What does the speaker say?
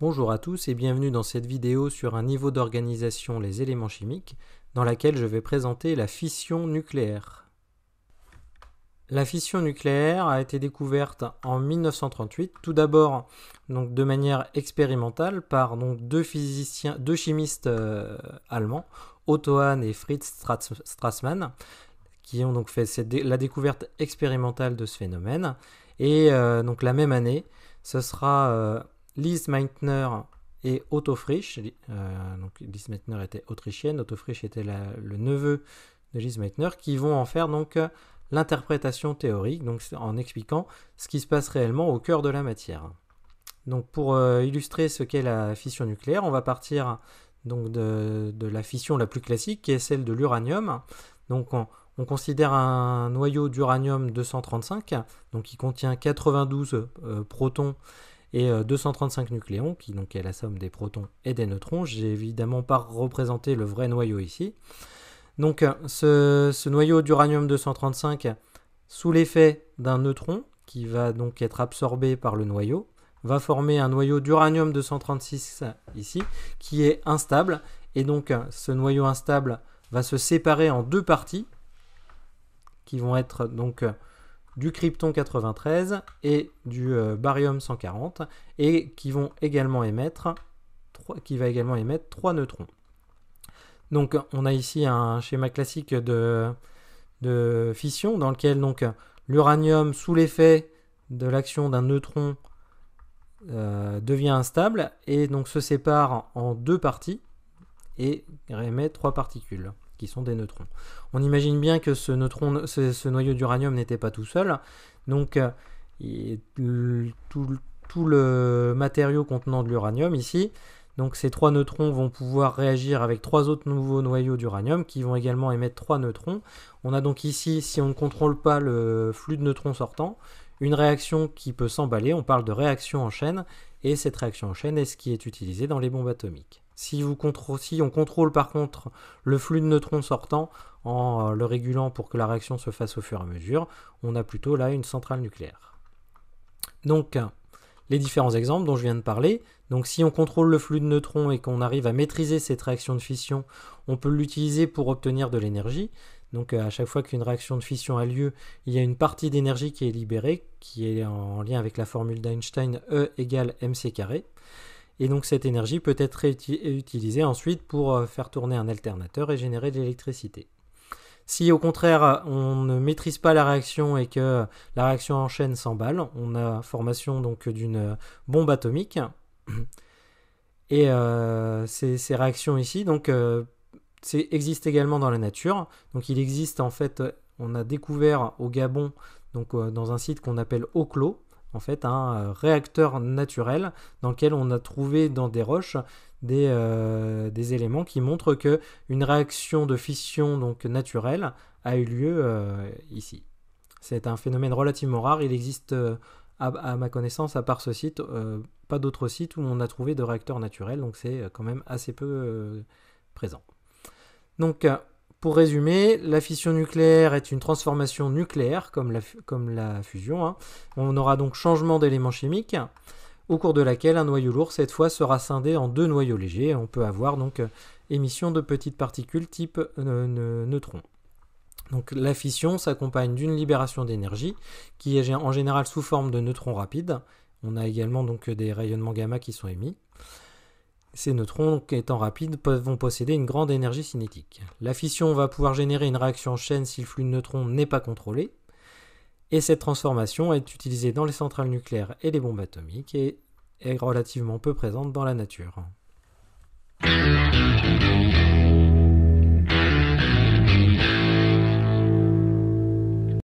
Bonjour à tous et bienvenue dans cette vidéo sur un niveau d'organisation les éléments chimiques dans laquelle je vais présenter la fission nucléaire. La fission nucléaire a été découverte en 1938, tout d'abord donc de manière expérimentale par donc deux physiciens, deux chimistes euh, allemands, Otto Hahn et Fritz Strassmann, qui ont donc fait la découverte expérimentale de ce phénomène. Et euh, donc la même année, ce sera euh, Lise Meitner et Otto Frisch. Euh, Lise Meitner était autrichienne, Otto Frisch était le neveu de Lise Meitner, qui vont en faire donc l'interprétation théorique, donc en expliquant ce qui se passe réellement au cœur de la matière. Donc pour euh, illustrer ce qu'est la fission nucléaire, on va partir donc de, la fission la plus classique, qui est celle de l'uranium. Donc on, considère un noyau d'uranium 235, donc qui contient 92 euh, protons et 235 euh, nucléons, qui donc est la somme des protons et des neutrons. J'ai évidemment pas représenté le vrai noyau ici. Donc euh, ce, ce noyau d'uranium 235, sous l'effet d'un neutron, qui va donc être absorbé par le noyau, va former un noyau d'uranium 236 ici, qui est instable. Et donc euh, ce noyau instable va se séparer en deux parties, qui vont être donc du krypton 93 et du euh, barium 140 et qui vont également émettre qui va également émettre 3 neutrons. Donc on a ici un schéma classique de, fission dans lequel donc l'uranium sous l'effet de l'action d'un neutron euh, devient instable et donc se sépare en deux parties et émet trois particules sont des neutrons. On imagine bien que ce, neutron, ce, noyau d'uranium n'était pas tout seul, donc euh, tout, le matériau contenant de l'uranium ici, donc ces trois neutrons vont pouvoir réagir avec trois autres nouveaux noyaux d'uranium qui vont également émettre trois neutrons. On a donc ici, si on ne contrôle pas le flux de neutrons sortant une réaction qui peut s'emballer, on parle de réaction en chaîne, et cette réaction en chaîne est ce qui est utilisé dans les bombes atomiques. Si, vous on contrôle par contre le flux de neutrons sortant en euh, le régulant pour que la réaction se fasse au fur et à mesure, on a plutôt là une centrale nucléaire. Donc les différents exemples dont je viens de parler, donc si on contrôle le flux de neutrons et qu'on arrive à maîtriser cette réaction de fission, on peut l'utiliser pour obtenir de l'énergie. Donc euh, à chaque fois qu'une réaction de fission a lieu, il y a une partie d'énergie qui est libérée, qui est en lien avec la formule d'Einstein E égale mc Et donc cette énergie peut être utilisée ensuite pour euh, faire tourner un alternateur et générer de l'électricité. Si au contraire on ne maîtrise pas la réaction et que la réaction en chaîne s'emballe, on a formation donc d'une bombe atomique. Et euh, ces, réactions ici donc existe également dans la nature. Donc il existe en fait, euh, on a découvert au Gabon, donc euh, dans un site qu'on appelle Oclo, en fait un euh, réacteur naturel dans lequel on a trouvé dans des roches des, des éléments qui montrent que une réaction de fission donc naturelle a eu lieu ici. C'est un phénomène relativement rare. Il existe à, ma connaissance, à part ce site, pas d'autres sites où on a trouvé de réacteurs naturels, donc c'est quand même assez peu présent. Donc, euh, pour résumer, la fission nucléaire est une transformation nucléaire, comme la, fusion. Hein. On aura donc changement d'éléments chimiques, au cours de laquelle un noyau lourd, cette fois, sera scindé en deux noyaux légers. On peut avoir donc euh, émission de petites particules type euh, neutrons. Donc la fission s'accompagne d'une libération d'énergie qui est en général sous forme de neutrons rapides. On a également donc des rayonnements gamma qui sont émis. Ces neutrons, étant rapides, vont posséder une grande énergie cinétique. La fission va pouvoir générer une réaction en chaîne si le flux de neutrons n'est pas contrôlé. Et cette transformation est utilisée dans les centrales nucléaires et les bombes atomiques et est relativement peu présente dans la nature.